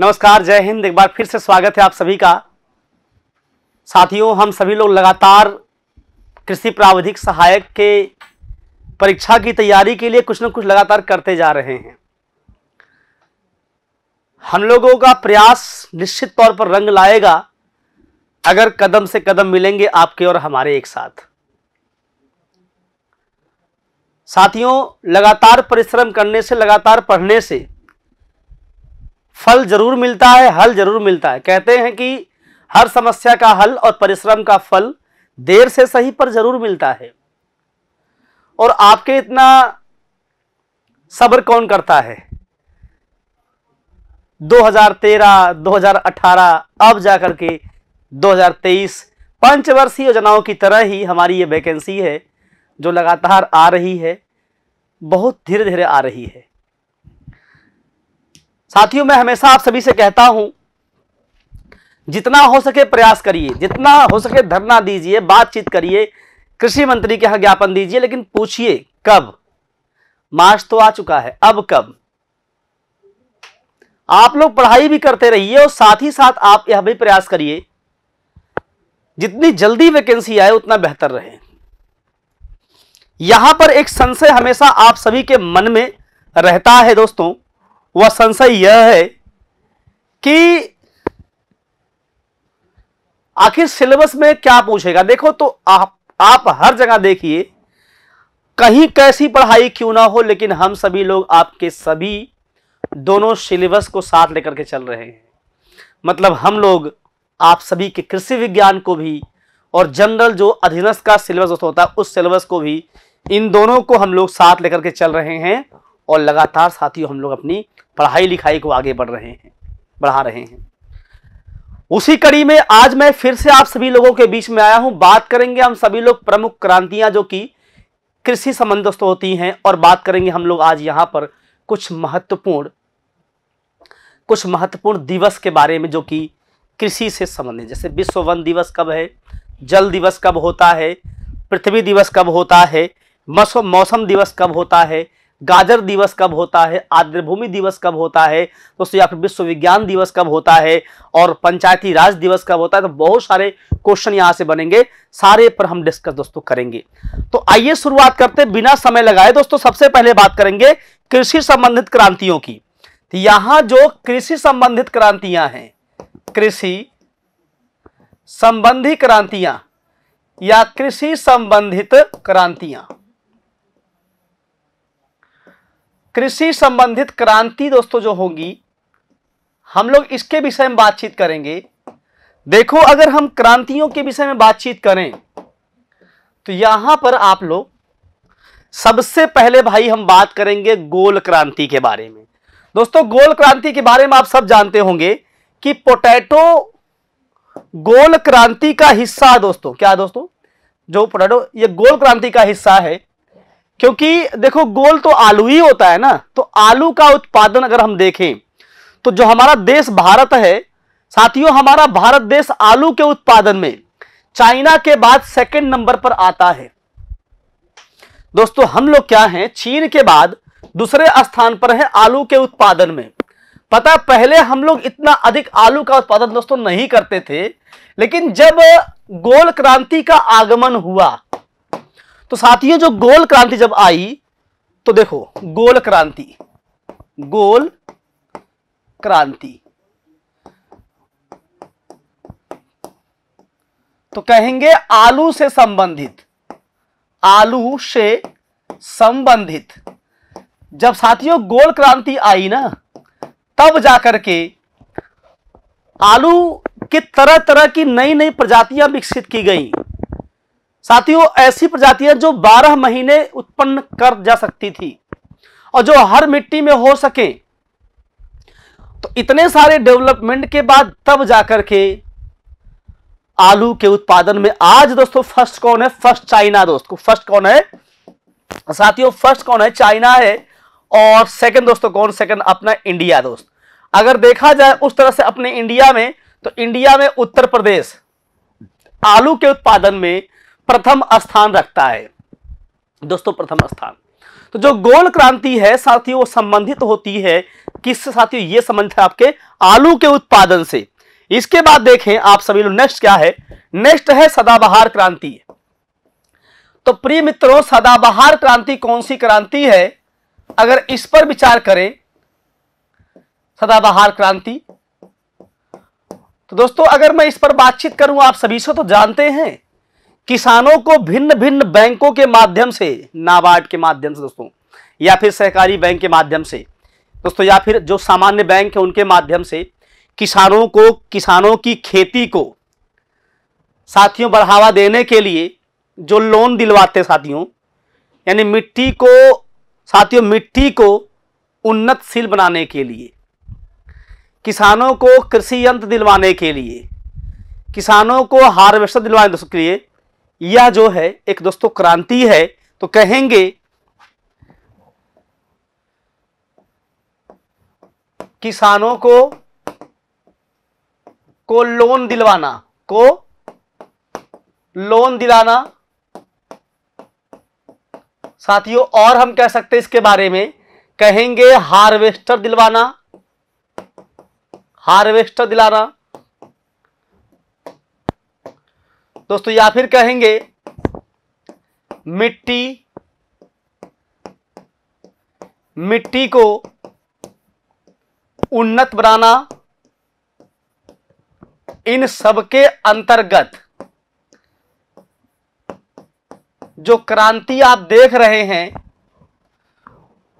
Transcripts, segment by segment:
नमस्कार जय हिंद एक बार फिर से स्वागत है आप सभी का साथियों हम सभी लोग लगातार कृषि प्राविधिक सहायक के परीक्षा की तैयारी के लिए कुछ ना कुछ लगातार करते जा रहे हैं हम लोगों का प्रयास निश्चित तौर पर रंग लाएगा अगर कदम से कदम मिलेंगे आपके और हमारे एक साथ साथियों लगातार परिश्रम करने से लगातार पढ़ने से फल जरूर मिलता है हल जरूर मिलता है कहते हैं कि हर समस्या का हल और परिश्रम का फल देर से सही पर जरूर मिलता है और आपके इतना सब्र कौन करता है 2013, 2018 अब जाकर के 2023 पंचवर्षीय योजनाओं की तरह ही हमारी ये वैकेंसी है जो लगातार आ रही है बहुत धीरे धीरे आ रही है साथियों मैं हमेशा आप सभी से कहता हूं जितना हो सके प्रयास करिए जितना हो सके धरना दीजिए बातचीत करिए कृषि मंत्री के यहां ज्ञापन दीजिए लेकिन पूछिए कब मार्च तो आ चुका है अब कब आप लोग पढ़ाई भी करते रहिए और साथ ही साथ आप यह भी प्रयास करिए जितनी जल्दी वैकेंसी आए उतना बेहतर रहे यहां पर एक संशय हमेशा आप सभी के मन में रहता है दोस्तों वह संशय यह है कि आखिर सिलेबस में क्या पूछेगा देखो तो आप आप हर जगह देखिए कहीं कैसी पढ़ाई क्यों ना हो लेकिन हम सभी लोग आपके सभी दोनों सिलेबस को साथ लेकर के चल रहे हैं मतलब हम लोग आप सभी के कृषि विज्ञान को भी और जनरल जो अधीनस्थ का सिलेबस होता है उस सिलेबस को भी इन दोनों को हम लोग साथ लेकर के चल रहे हैं और लगातार साथियों हम लोग अपनी पढ़ाई लिखाई को आगे बढ़ रहे हैं बढ़ा रहे हैं उसी कड़ी में आज मैं फिर से आप सभी लोगों के बीच में आया हूं बात करेंगे हम सभी लोग प्रमुख क्रांतियां जो कि कृषि संबंधित होती हैं और बात करेंगे हम लोग आज यहां पर कुछ महत्वपूर्ण कुछ महत्वपूर्ण दिवस के बारे में जो कि कृषि से संबंधित जैसे विश्व वन दिवस कब है जल दिवस कब होता है पृथ्वी दिवस कब होता है मौसम दिवस कब होता है गाजर दिवस कब होता है आर्द्र भूमि दिवस कब होता है दोस्तों या फिर विश्व विज्ञान दिवस कब होता है और पंचायती राज दिवस कब होता है तो बहुत सारे क्वेश्चन यहाँ से बनेंगे सारे पर हम डिस्कस दोस्तों करेंगे तो आइए शुरुआत करते बिना समय लगाए दोस्तों सबसे पहले बात करेंगे कृषि संबंधित क्रांतियों की तो यहां जो कृषि संबंधित क्रांतियां हैं कृषि संबंधी क्रांतियां या कृषि संबंधित क्रांतियां कृषि संबंधित क्रांति दोस्तों जो होगी हम लोग इसके विषय में बातचीत करेंगे देखो अगर हम क्रांतियों के विषय में बातचीत करें तो यहां पर आप लोग सबसे पहले भाई हम बात करेंगे गोल क्रांति के बारे में दोस्तों गोल क्रांति के बारे में आप सब जानते होंगे कि पोटैटो गोल क्रांति का हिस्सा दोस्तों क्या दोस्तों जो पोटैटो ये गोल क्रांति का हिस्सा है क्योंकि देखो गोल तो आलू ही होता है ना तो आलू का उत्पादन अगर हम देखें तो जो हमारा देश भारत है साथियों हमारा भारत देश आलू के उत्पादन में चाइना के बाद सेकंड नंबर पर आता है दोस्तों हम लोग क्या हैं चीन के बाद दूसरे स्थान पर है आलू के उत्पादन में पता पहले हम लोग इतना अधिक आलू का उत्पादन दोस्तों नहीं करते थे लेकिन जब गोल क्रांति का आगमन हुआ तो साथियों जो गोल क्रांति जब आई तो देखो गोल क्रांति गोल क्रांति तो कहेंगे आलू से संबंधित आलू से संबंधित जब साथियों गोल क्रांति आई ना तब जाकर के आलू के तरह तरह की नई नई प्रजातियां विकसित की गई साथियों ऐसी प्रजातियां जो 12 महीने उत्पन्न कर जा सकती थी और जो हर मिट्टी में हो सके तो इतने सारे डेवलपमेंट के बाद तब जाकर के आलू के उत्पादन में आज दोस्तों फर्स्ट कौन है फर्स्ट चाइना दोस्तों फर्स्ट कौन है साथियों फर्स्ट कौन है चाइना है और सेकंड दोस्तों कौन सेकंड अपना इंडिया दोस्त अगर देखा जाए उस तरह से अपने इंडिया में तो इंडिया में उत्तर प्रदेश आलू के उत्पादन में प्रथम स्थान रखता है दोस्तों प्रथम स्थान तो जो गोल क्रांति है साथियों वो संबंधित होती है किससे साथियों ये संबंधित है आपके आलू के उत्पादन से इसके बाद देखें आप सभी लोग नेक्स्ट क्या है नेक्स्ट है सदाबहार क्रांति तो प्रिय मित्रों सदाबहार क्रांति कौन सी क्रांति है अगर इस पर विचार करें सदाबहार क्रांति तो दोस्तों अगर मैं इस पर बातचीत करूं आप सभी से तो जानते हैं किसानों को भिन्न भिन्न बैंकों के माध्यम से नाबार्ड के माध्यम से दोस्तों या फिर सहकारी बैंक के माध्यम से दोस्तों या फिर जो सामान्य बैंक है उनके माध्यम से किसानों को किसानों की खेती को साथियों बढ़ावा देने के लिए जो लोन दिलवाते साथियों यानी मिट्टी को साथियों मिट्टी को उन्नतशील बनाने के लिए किसानों को कृषि यंत्र दिलवाने के लिए किसानों को हार्वेस्टर दिलवाने के लिए यह जो है एक दोस्तों क्रांति है तो कहेंगे किसानों को को लोन दिलवाना को लोन दिलाना साथियों और हम कह सकते हैं इसके बारे में कहेंगे हार्वेस्टर दिलवाना हार्वेस्टर दिलाना दोस्तों या फिर कहेंगे मिट्टी मिट्टी को उन्नत बनाना इन सबके अंतर्गत जो क्रांति आप देख रहे हैं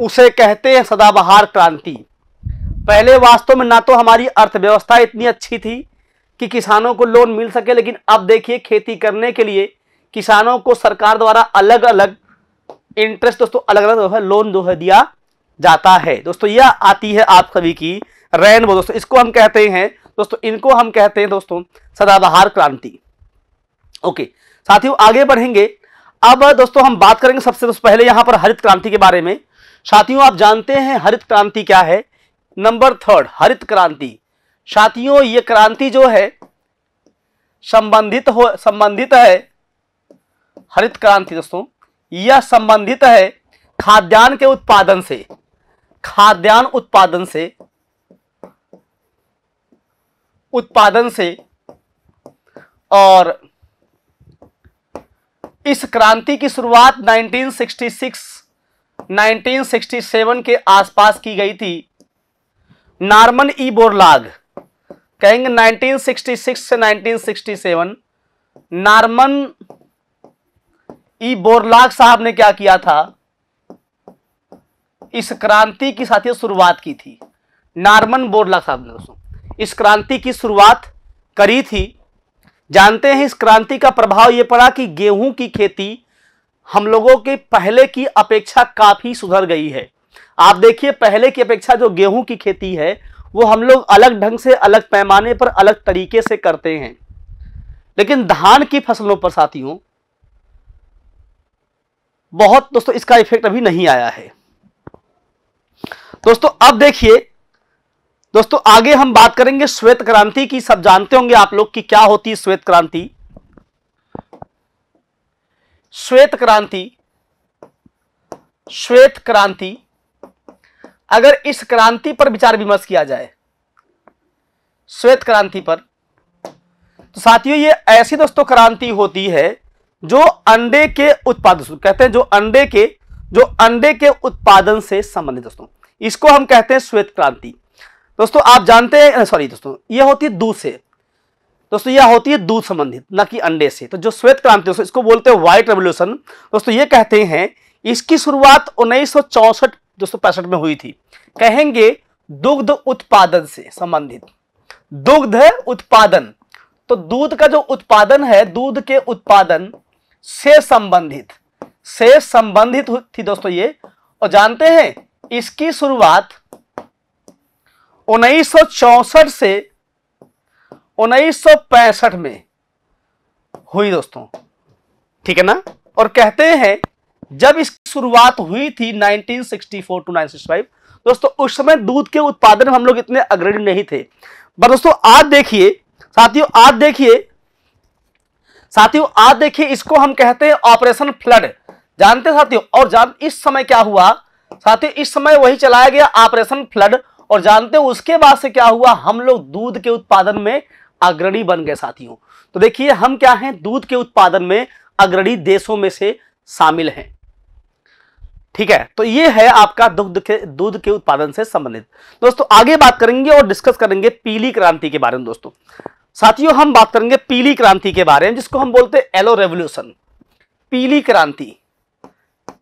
उसे कहते हैं सदाबहार क्रांति पहले वास्तव में ना तो हमारी अर्थव्यवस्था इतनी अच्छी थी कि किसानों को लोन मिल सके लेकिन अब देखिए खेती करने के लिए किसानों को सरकार द्वारा अलग अलग इंटरेस्ट दोस्तों अलग अलग जो है लोन जो है दिया जाता है दोस्तों यह आती है आप सभी की रेनबो दोस्तों इसको हम कहते हैं दोस्तों इनको हम कहते हैं दोस्तों सदाबहार क्रांति ओके साथियों आगे बढ़ेंगे अब दोस्तों हम बात करेंगे सबसे दोस्तों पहले यहां पर हरित क्रांति के बारे में साथियों आप जानते हैं हरित क्रांति क्या है नंबर थर्ड हरित क्रांति साथियों ये क्रांति जो है संबंधित हो संबंधित है हरित क्रांति दोस्तों यह संबंधित है खाद्यान्न के उत्पादन से खाद्यान्न उत्पादन से उत्पादन से और इस क्रांति की शुरुआत 1966 1967 के आसपास की गई थी नॉर्मन ई बोरलाग कहेंगे 1966 से 1967 नॉर्मन ई बोरलाग साहब ने क्या किया था इस क्रांति की साथ शुरुआत की थी नार्मन बोरलाग साहब ने दोस्तों इस क्रांति की शुरुआत करी थी जानते हैं इस क्रांति का प्रभाव यह पड़ा कि गेहूं की खेती हम लोगों के पहले की अपेक्षा काफी सुधर गई है आप देखिए पहले की अपेक्षा जो गेहूं की खेती है वो हम लोग अलग ढंग से अलग पैमाने पर अलग तरीके से करते हैं लेकिन धान की फसलों पर साथियों बहुत दोस्तों इसका इफेक्ट अभी नहीं आया है दोस्तों अब देखिए दोस्तों आगे हम बात करेंगे श्वेत क्रांति की सब जानते होंगे आप लोग कि क्या होती है श्वेत क्रांति श्वेत क्रांति श्वेत क्रांति अगर इस क्रांति पर विचार विमर्श किया जाए श्वेत क्रांति पर तो साथियों ये ऐसी दोस्तों क्रांति होती है जो अंडे के उत्पादन कहते हैं जो अंडे के जो अंडे के उत्पादन से संबंधित दोस्तों इसको हम कहते हैं श्वेत क्रांति दोस्तों आप जानते हैं सॉरी दोस्तों ये होती है दूध से दोस्तों यह होती है दूध संबंधित ना कि अंडे से तो जो श्वेत क्रांति दोस्तों इसको बोलते हैं व्हाइट रेवल्यूशन दोस्तों ये कहते हैं इसकी शुरुआत उन्नीस दोस्तों में हुई थी कहेंगे दुग्ध उत्पादन से संबंधित दुग्ध उत्पादन तो दूध का जो उत्पादन है दूध के उत्पादन से संबंधित से संबंधित थी दोस्तों ये और जानते हैं इसकी शुरुआत उन्नीस से उन्नीस में हुई दोस्तों ठीक है ना और कहते हैं जब इसकी शुरुआत हुई थी 1964 टू 965 दोस्तों उस समय दूध के उत्पादन में हम लोग इतने अग्रणी नहीं थे पर दोस्तों आज देखिए साथियों आज देखिए साथियों आज देखिए इसको हम कहते हैं ऑपरेशन फ्लड जानते साथियों और जान इस समय क्या हुआ साथियों इस समय वही चलाया गया ऑपरेशन फ्लड और जानते हो उसके बाद से क्या हुआ हम लोग दूध के उत्पादन में अग्रणी बन गए साथियों तो देखिए हम क्या हैं दूध के उत्पादन में अग्रणी देशों में से शामिल हैं ठीक है तो ये है आपका दुग्ध के दूध के उत्पादन से संबंधित दोस्तों आगे बात करेंगे और डिस्कस करेंगे पीली क्रांति के बारे में दोस्तों साथियों हम बात करेंगे पीली क्रांति के बारे में जिसको हम बोलते हैं एलो रेवल्यूशन पीली क्रांति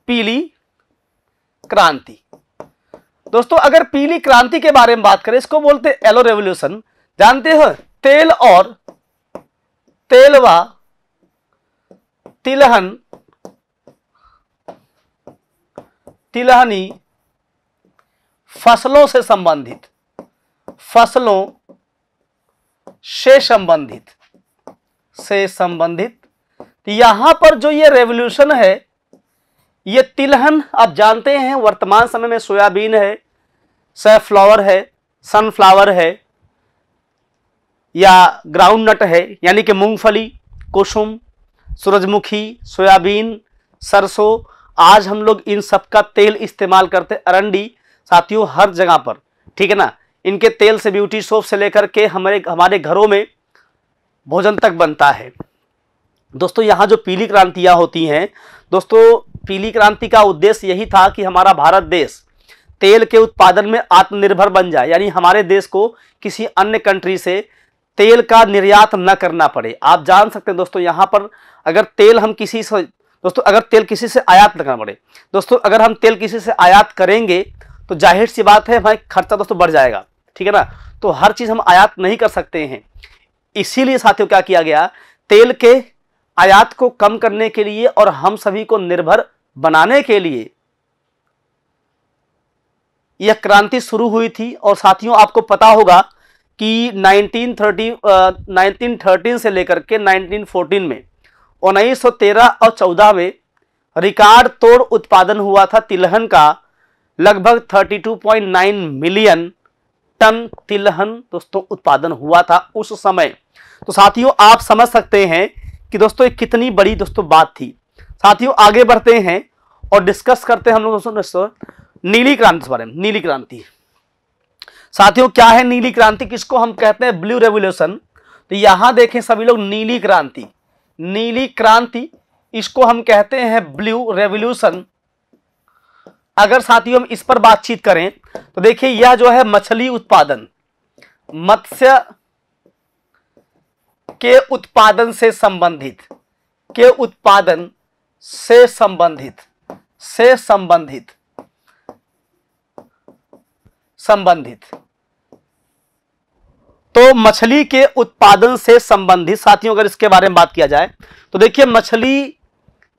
पीली क्रांति दोस्तों अगर पीली क्रांति के बारे में बात करें इसको बोलते हैं एलो रेवल्यूशन जानते हो तेल और तेलवा तिलहन तिलहनी फसलों से संबंधित फसलों से संबंधित से संबंधित तो यहां पर जो ये रेवोल्यूशन है ये तिलहन आप जानते हैं वर्तमान समय में सोयाबीन है सैफ्लावर है सनफ्लावर है या ग्राउंड नट है यानी कि मूंगफली कुसुम सूरजमुखी सोयाबीन सरसों आज हम लोग इन सब का तेल इस्तेमाल करते अरंडी साथियों हर जगह पर ठीक है ना इनके तेल से ब्यूटी सोप से लेकर के हमारे हमारे घरों में भोजन तक बनता है दोस्तों यहाँ जो पीली क्रांतियाँ होती हैं दोस्तों पीली क्रांति का उद्देश्य यही था कि हमारा भारत देश तेल के उत्पादन में आत्मनिर्भर बन जाए यानी हमारे देश को किसी अन्य कंट्री से तेल का निर्यात न करना पड़े आप जान सकते हैं दोस्तों यहाँ पर अगर तेल हम किसी दोस्तों अगर तेल किसी से आयात ना करना पड़े दोस्तों अगर हम तेल किसी से आयात करेंगे तो जाहिर सी बात है भाई खर्चा दोस्तों बढ़ जाएगा ठीक है ना तो हर चीज़ हम आयात नहीं कर सकते हैं इसीलिए साथियों क्या किया गया तेल के आयात को कम करने के लिए और हम सभी को निर्भर बनाने के लिए यह क्रांति शुरू हुई थी और साथियों आपको पता होगा कि 1930 uh, 1913 से लेकर के 1914 में 1913 और 14 में रिकॉर्ड तोड़ उत्पादन हुआ था तिलहन का लगभग 32.9 मिलियन टन तिलहन दोस्तों उत्पादन हुआ था उस समय तो साथियों आप समझ सकते हैं कि दोस्तों एक कितनी बड़ी दोस्तों बात थी साथियों आगे बढ़ते हैं और डिस्कस करते हैं हम लोग दोस्तों दोस्तों नीली क्रांति के बारे में नीली क्रांति साथियों क्या है नीली क्रांति किसको हम कहते हैं ब्लू रेवोल्यूशन तो यहां देखें सभी लोग नीली क्रांति नीली क्रांति इसको हम कहते हैं ब्लू रेवोल्यूशन अगर साथियों हम इस पर बातचीत करें तो देखिए यह जो है मछली उत्पादन मत्स्य के उत्पादन से संबंधित के उत्पादन से संबंधित से संबंधित संबंधित तो मछली के उत्पादन से संबंधित साथियों अगर इसके बारे में बात किया जाए तो देखिए मछली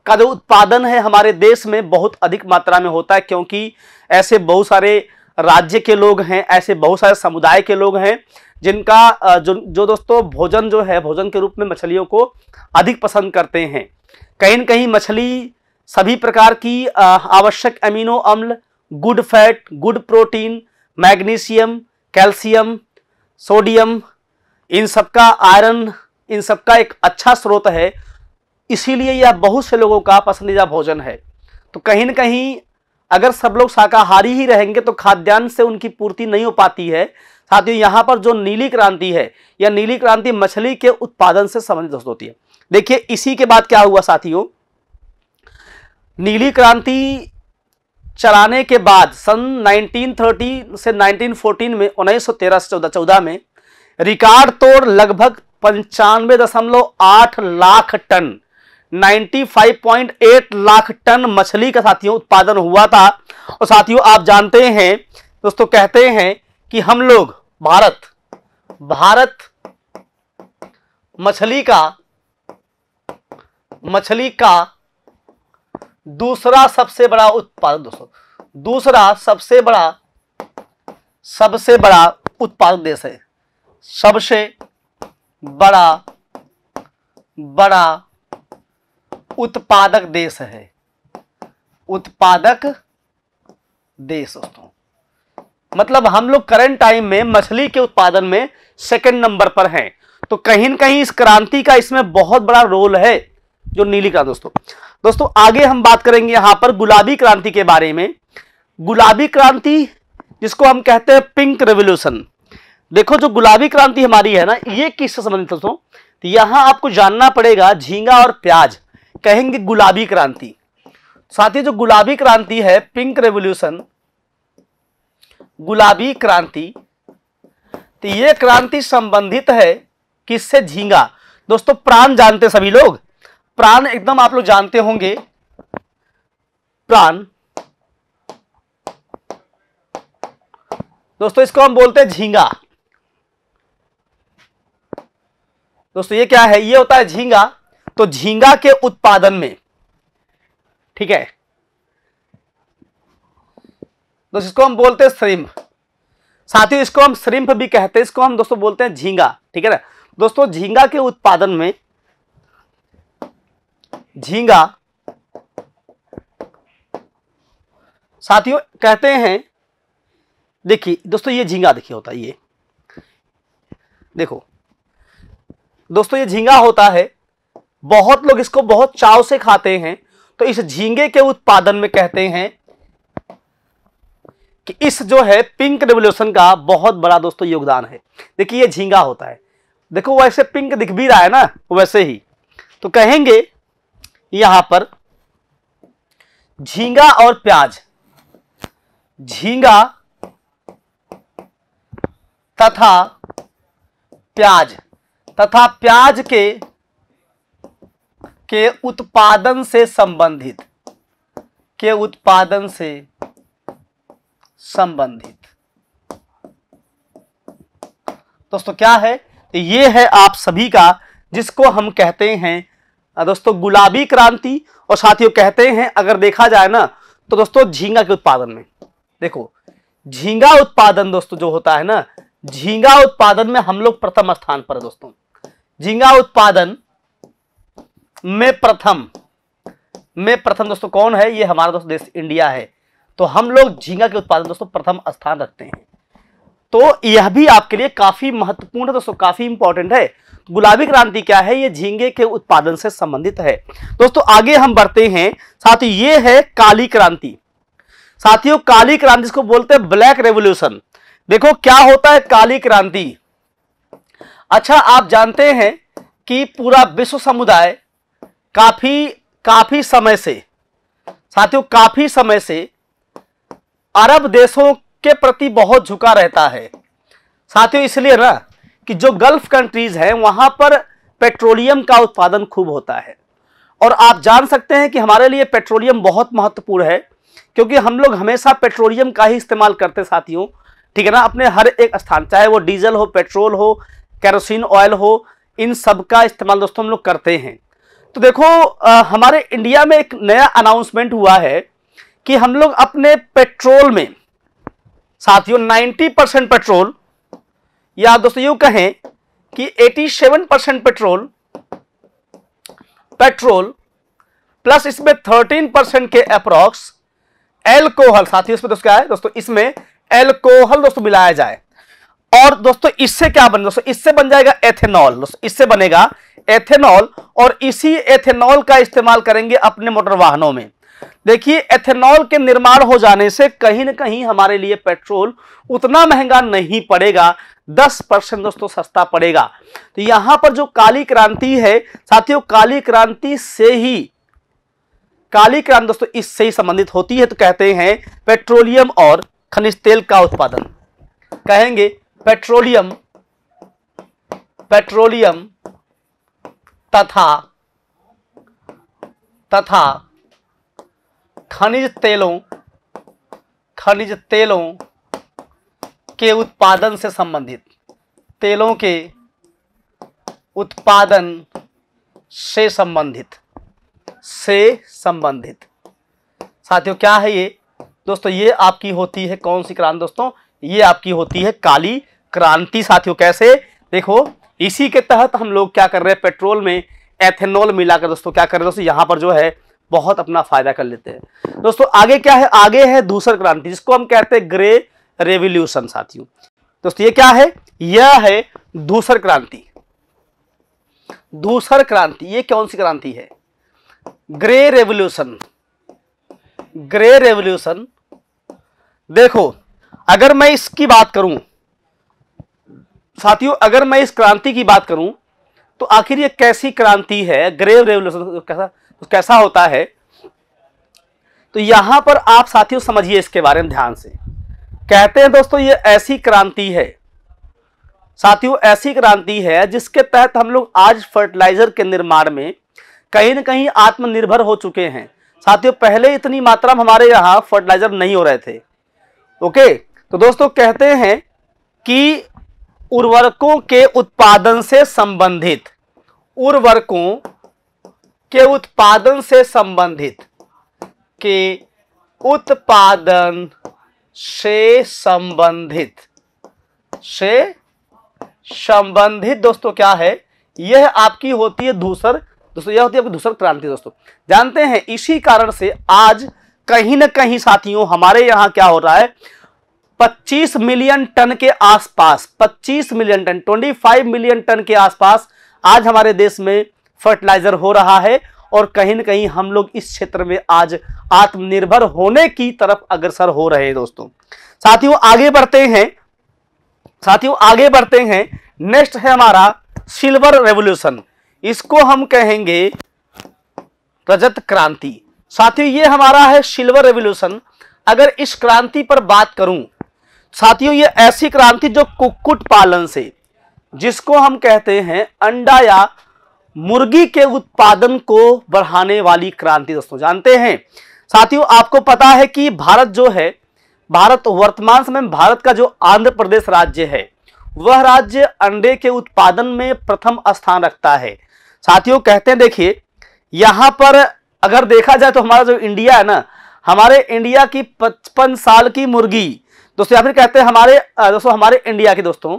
का जो उत्पादन है हमारे देश में बहुत अधिक मात्रा में होता है क्योंकि ऐसे बहुत सारे राज्य के लोग हैं ऐसे बहुत सारे समुदाय के लोग हैं जिनका जो जो दोस्तों भोजन जो है भोजन के रूप में मछलियों को अधिक पसंद करते हैं कहीं न कहीं मछली सभी प्रकार की आवश्यक अमीनो अम्ल good fat good protein magnesium calcium sodium इन सबका आयरन इन सबका एक अच्छा स्रोत है इसीलिए यह बहुत से लोगों का पसंदीदा भोजन है तो कहीं ना कहीं अगर सब लोग शाकाहारी ही रहेंगे तो खाद्यान्न से उनकी पूर्ति नहीं हो पाती है साथियों यहाँ पर जो नीली क्रांति है या नीली क्रांति मछली के उत्पादन से संबंधित होती है देखिए इसी के बाद क्या हुआ साथियों नीली क्रांति चलाने के बाद सन 1930 से 1914 में उन्नीस सौ चौदह में रिकॉर्ड तोड़ लगभग पंचानवे दशमलव आठ लाख टन 95.8 लाख टन मछली का साथियों उत्पादन हुआ था और साथियों आप जानते हैं दोस्तों कहते हैं कि हम लोग भारत भारत मछली का मछली का दूसरा सबसे बड़ा उत्पादक दोस्तों दूसरा सबसे बड़ा सबसे बड़ा उत्पादक देश है सबसे बड़ा बड़ा उत्पादक देश है उत्पादक देश दोस्तों मतलब हम लोग करंट टाइम में मछली के उत्पादन में सेकंड नंबर पर हैं तो कहीं ना कहीं इस क्रांति का इसमें बहुत बड़ा रोल है जो नीली का दोस्तों दोस्तों आगे हम बात करेंगे यहां पर गुलाबी क्रांति के बारे में गुलाबी क्रांति जिसको हम कहते हैं पिंक रेवोल्यूशन देखो जो गुलाबी क्रांति हमारी है ना ये किससे संबंधित दोस्तों तो यहां आपको जानना पड़ेगा झींगा और प्याज कहेंगे गुलाबी क्रांति साथ ही जो गुलाबी क्रांति है पिंक रेवोल्यूशन गुलाबी क्रांति तो ये क्रांति संबंधित है किससे झींगा दोस्तों प्राण जानते सभी लोग प्राण एकदम आप लोग जानते होंगे प्राण दोस्तों इसको हम बोलते हैं झींगा दोस्तों ये क्या है ये होता है झींगा तो झींगा के उत्पादन में ठीक है दोस्तों इसको हम बोलते हैं साथ ही इसको हम श्रिम्फ भी कहते हैं इसको हम दोस्तों बोलते हैं झींगा ठीक है ना दोस्तों झींगा के उत्पादन में झींगा साथियों कहते हैं देखिए दोस्तों ये झींगा देखिए होता है ये देखो दोस्तों ये झींगा होता है बहुत लोग इसको बहुत चाव से खाते हैं तो इस झींगे के उत्पादन में कहते हैं कि इस जो है पिंक रेवोल्यूशन का बहुत बड़ा दोस्तों योगदान है देखिए ये झींगा होता है देखो वैसे पिंक दिख भी रहा है ना वैसे ही तो कहेंगे यहां पर झींगा और प्याज झींगा तथा प्याज तथा प्याज के के उत्पादन से संबंधित के उत्पादन से संबंधित दोस्तों क्या है ये है आप सभी का जिसको हम कहते हैं दोस्तों गुलाबी क्रांति और साथियों कहते हैं अगर देखा जाए ना तो दोस्तों झींगा के उत्पादन में देखो झींगा उत्पादन दोस्तों जो होता है ना झींगा उत्पादन में हम लोग प्रथम स्थान पर है दोस्तों झींगा उत्पादन में प्रथम में प्रथम दोस्तों कौन है ये हमारा दोस्तों देश इंडिया है तो हम लोग झींगा के उत्पादन दोस्तों प्रथम स्थान रखते हैं तो यह भी आपके लिए काफी महत्वपूर्ण है दोस्तों काफी इंपॉर्टेंट है गुलाबी क्रांति क्या है ये झींगे के उत्पादन से संबंधित है दोस्तों आगे हम बढ़ते हैं साथ ये है काली क्रांति साथियों काली क्रांति इसको बोलते हैं ब्लैक रेवोल्यूशन देखो क्या होता है काली क्रांति अच्छा आप जानते हैं कि पूरा विश्व समुदाय काफी काफी समय से साथियों काफी समय से अरब देशों के प्रति बहुत झुका रहता है साथियों इसलिए ना कि जो गल्फ कंट्रीज हैं वहां पर पेट्रोलियम का उत्पादन खूब होता है और आप जान सकते हैं कि हमारे लिए पेट्रोलियम बहुत महत्वपूर्ण है क्योंकि हम लोग हमेशा पेट्रोलियम का ही इस्तेमाल करते साथियों ठीक है ना अपने हर एक स्थान चाहे वो डीजल हो पेट्रोल हो कैरोसिन ऑयल हो इन सब का इस्तेमाल दोस्तों हम लोग करते हैं तो देखो आ, हमारे इंडिया में एक नया अनाउंसमेंट हुआ है कि हम लोग अपने पेट्रोल में साथियों 90 परसेंट पेट्रोल या दोस्तों यू कहें कि 87 परसेंट पेट्रोल पेट्रोल प्लस इसमें 13 परसेंट के अप्रॉक्स एल्कोहल साथ ही दोस्तों क्या है दोस्तों इसमें एल्कोहल दोस्तों मिलाया जाए और दोस्तों इससे क्या बने दोस्तों इससे बन जाएगा एथेनॉल दोस्तों इससे बनेगा एथेनॉल और इसी एथेनॉल का इस्तेमाल करेंगे अपने मोटर वाहनों में देखिए एथेनॉल के निर्माण हो जाने से कहीं ना कहीं हमारे लिए पेट्रोल उतना महंगा नहीं पड़ेगा दस परसेंट दोस्तों सस्ता पड़ेगा तो यहां पर जो काली क्रांति है साथियों काली क्रांति से ही काली क्रांति दोस्तों इससे ही संबंधित होती है तो कहते हैं पेट्रोलियम और खनिज तेल का उत्पादन कहेंगे पेट्रोलियम पेट्रोलियम तथा तथा खनिज तेलों खनिज तेलों के उत्पादन से संबंधित तेलों के उत्पादन से संबंधित से संबंधित साथियों क्या है ये दोस्तों ये आपकी होती है कौन सी क्रांति दोस्तों ये आपकी होती है काली क्रांति साथियों कैसे देखो इसी के तहत हम लोग क्या कर रहे हैं पेट्रोल में एथेनॉल मिलाकर दोस्तों क्या कर रहे हैं दोस्तों यहां पर जो है बहुत अपना फायदा कर लेते हैं दोस्तों आगे क्या है आगे है दूसर क्रांति जिसको हम कहते हैं ग्रे रेवोल्यूशन साथियों दोस्तों ये क्या है यह है दूसर क्रांति दूसर क्रांति ये कौन सी क्रांति है ग्रे रेवोल्यूशन ग्रे रेवोल्यूशन देखो अगर मैं इसकी बात करूं साथियों अगर मैं इस क्रांति की बात करूं तो आखिर ये कैसी क्रांति है ग्रे रेवोल्यूशन तो कैसा तो कैसा होता है तो यहां पर आप साथियों समझिए इसके बारे में ध्यान से कहते हैं दोस्तों ये ऐसी क्रांति है साथियों ऐसी क्रांति है जिसके तहत हम लोग आज फर्टिलाइजर के निर्माण में कहीं ना कहीं आत्मनिर्भर हो चुके हैं साथियों पहले इतनी मात्रा में हमारे यहाँ फर्टिलाइजर नहीं हो रहे थे ओके तो दोस्तों कहते हैं कि उर्वरकों के उत्पादन से संबंधित उर्वरकों के उत्पादन से संबंधित के उत्पादन से संबंधित से संबंधित दोस्तों क्या है यह आपकी होती है दूसर दोस्तों यह होती है आपकी दूसर क्रांति दोस्तों जानते हैं इसी कारण से आज कहीं ना कहीं साथियों हमारे यहां क्या हो रहा है 25 मिलियन टन के आसपास 25 मिलियन टन 25 मिलियन टन के आसपास आज हमारे देश में फर्टिलाइजर हो रहा है और कहीं ना कहीं हम लोग इस क्षेत्र में आज आत्मनिर्भर होने की तरफ अग्रसर हो रहे हैं दोस्तों साथियों आगे बढ़ते हैं साथियों आगे बढ़ते हैं नेक्स्ट है हमारा सिल्वर रेवोल्यूशन इसको हम कहेंगे रजत क्रांति साथियों ये हमारा है सिल्वर रेवोल्यूशन अगर इस क्रांति पर बात करूं साथियों ये ऐसी क्रांति जो कुक्कुट पालन से जिसको हम कहते हैं अंडा या मुर्गी के उत्पादन को बढ़ाने वाली क्रांति दोस्तों जानते हैं साथियों आपको पता है कि भारत जो है भारत वर्तमान समय में भारत का जो आंध्र प्रदेश राज्य है वह राज्य अंडे के उत्पादन में प्रथम स्थान रखता है साथियों कहते हैं देखिए यहाँ पर अगर देखा जाए तो हमारा जो इंडिया है ना हमारे इंडिया की पचपन साल की मुर्गी दोस्तों या फिर कहते हैं हमारे दोस्तों हमारे इंडिया के दोस्तों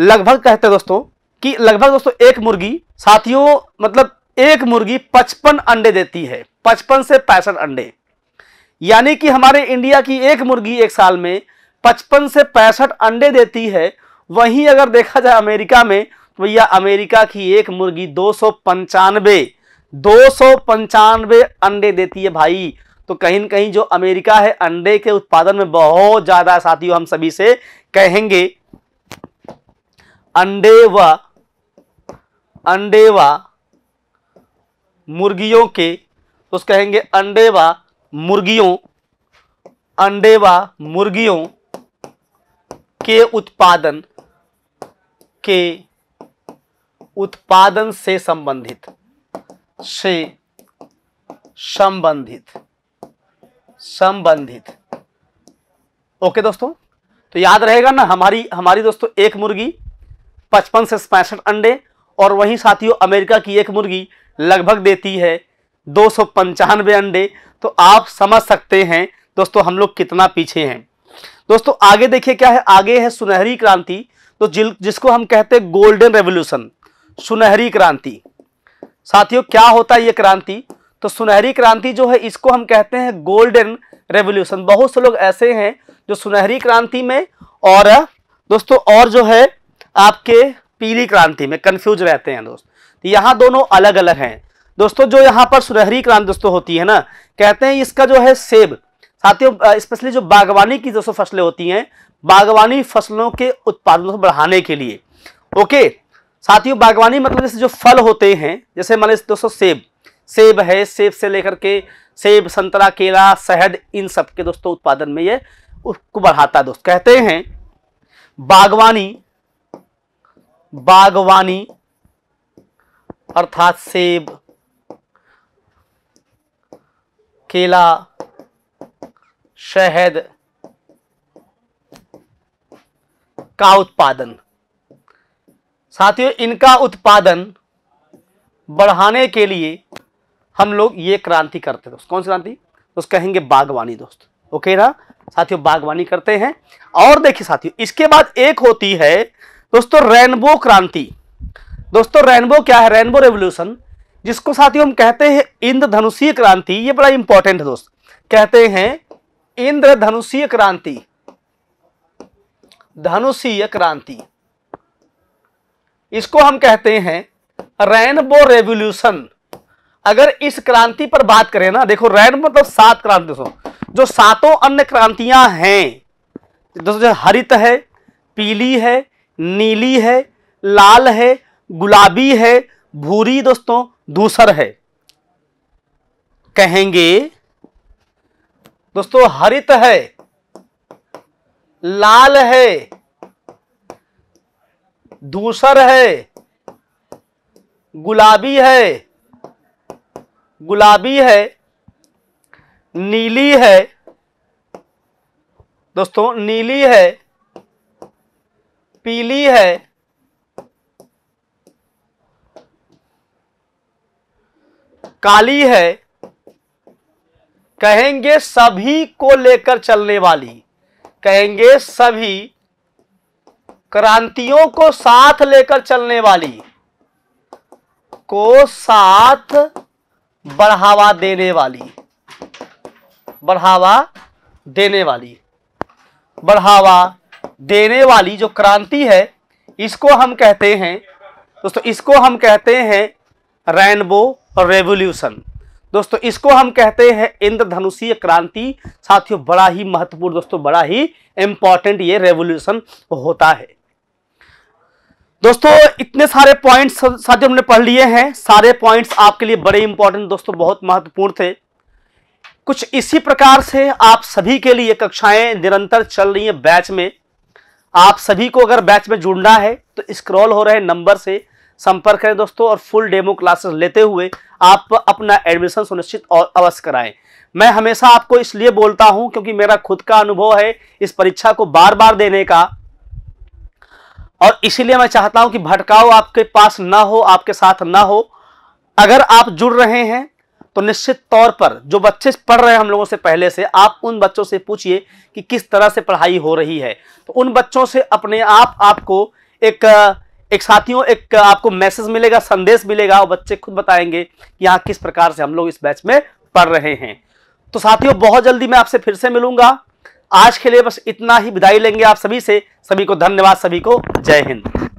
लगभग कहते हैं दोस्तों कि लगभग दोस्तों एक मुर्गी साथियों मतलब एक मुर्गी पचपन अंडे देती है पचपन से पैंसठ अंडे यानी कि हमारे इंडिया की एक मुर्गी एक साल में पचपन से पैंसठ अंडे देती है वहीं अगर देखा जाए अमेरिका में तो भैया अमेरिका की एक मुर्गी दो सौ पंचानवे दो सौ पंचानवे अंडे देती है भाई तो कहीं ना कहीं जो अमेरिका है अंडे के उत्पादन में बहुत ज़्यादा साथियों हम सभी से कहेंगे अंडे व अंडेवा मुर्गियों के तो उस कहेंगे अंडेवा मुर्गियों अंडेवा मुर्गियों के उत्पादन के उत्पादन से संबंधित से संबंधित संबंधित ओके दोस्तों तो याद रहेगा ना हमारी हमारी दोस्तों एक मुर्गी पचपन से पैंसठ अंडे और वहीं साथियों अमेरिका की एक मुर्गी लगभग देती है दो सौ पंचानवे अंडे तो आप समझ सकते हैं दोस्तों हम लोग कितना पीछे हैं दोस्तों आगे देखिए क्या है आगे है सुनहरी क्रांति तो जिसको हम कहते हैं गोल्डन रेवोल्यूशन सुनहरी क्रांति साथियों क्या होता है ये क्रांति तो सुनहरी क्रांति जो है इसको हम कहते हैं गोल्डन रेवोल्यूशन बहुत से लोग ऐसे हैं जो सुनहरी क्रांति में और दोस्तों और जो है आपके पीली क्रांति में कंफ्यूज रहते हैं दोस्त तो यहाँ दोनों अलग अलग हैं दोस्तों जो यहाँ पर सुनहरी क्रांति दोस्तों होती है ना कहते हैं इसका जो है सेब साथियों स्पेशली जो बागवानी की दोस्तों फसलें होती हैं बागवानी फसलों के उत्पादन को बढ़ाने के लिए ओके साथियों बागवानी मतलब जैसे जो फल होते हैं जैसे मान लीजिए दोस्तों सेब सेब है सेब से लेकर के सेब संतरा केला शहद इन सब के दोस्तों उत्पादन में ये उसको बढ़ाता है दोस्त कहते हैं बागवानी बागवानी अर्थात सेब केला शहद का उत्पादन साथियों इनका उत्पादन बढ़ाने के लिए हम लोग ये क्रांति करते दोस्त कौन सी क्रांति दोस्त कहेंगे बागवानी दोस्त ओके ना साथियों बागवानी करते हैं और देखिए साथियों इसके बाद एक होती है दोस्तों रेनबो क्रांति दोस्तों रेनबो क्या है रेनबो रेवोल्यूशन जिसको साथियों हम कहते हैं इंद्रधनुषीय क्रांति ये बड़ा इंपॉर्टेंट है दोस्त कहते हैं इंद्रधनुषीय क्रांति धनुषीय क्रांति इसको हम कहते हैं रेनबो रेवोल्यूशन अगर इस क्रांति पर बात करें ना देखो रेनबो मतलब सात क्रांति दोस्तों जो सातों अन्य क्रांतियां हैं दोस्तों हरित है पीली है नीली है लाल है गुलाबी है भूरी दोस्तों धूसर है कहेंगे दोस्तों हरित है लाल है धूसर है गुलाबी है गुलाबी है नीली है दोस्तों नीली है पीली है काली है कहेंगे सभी को लेकर चलने वाली कहेंगे सभी क्रांतियों को साथ लेकर चलने वाली को साथ बढ़ावा देने वाली बढ़ावा देने वाली बढ़ावा देने वाली जो क्रांति है इसको हम कहते हैं दोस्तों इसको हम कहते हैं रेनबो रेवोल्यूशन दोस्तों इसको हम कहते हैं इंद्रधनुषीय क्रांति साथियों बड़ा ही महत्वपूर्ण दोस्तों बड़ा ही इंपॉर्टेंट ये रेवोल्यूशन होता है दोस्तों इतने सारे पॉइंट्स साथियों हमने पढ़ लिए हैं सारे पॉइंट्स आपके लिए बड़े इंपॉर्टेंट दोस्तों बहुत महत्वपूर्ण थे कुछ इसी प्रकार से आप सभी के लिए कक्षाएं निरंतर चल रही हैं बैच में आप सभी को अगर बैच में जुड़ना है तो स्क्रॉल हो रहे नंबर से संपर्क करें दोस्तों और फुल डेमो क्लासेस लेते हुए आप अपना एडमिशन सुनिश्चित और अवश्य कराएं मैं हमेशा आपको इसलिए बोलता हूं क्योंकि मेरा खुद का अनुभव है इस परीक्षा को बार बार देने का और इसीलिए मैं चाहता हूं कि भटकाव आपके पास ना हो आपके साथ ना हो अगर आप जुड़ रहे हैं तो निश्चित तौर पर जो बच्चे पढ़ रहे हैं हम लोगों से पहले से आप उन बच्चों से पूछिए कि किस तरह से पढ़ाई हो रही है तो उन बच्चों से अपने आप आपको एक एक साथियों एक आपको मैसेज मिलेगा संदेश मिलेगा और बच्चे खुद बताएंगे कि यहाँ किस प्रकार से हम लोग इस बैच में पढ़ रहे हैं तो साथियों बहुत जल्दी मैं आपसे फिर से मिलूंगा आज के लिए बस इतना ही विदाई लेंगे आप सभी से सभी को धन्यवाद सभी को जय हिंद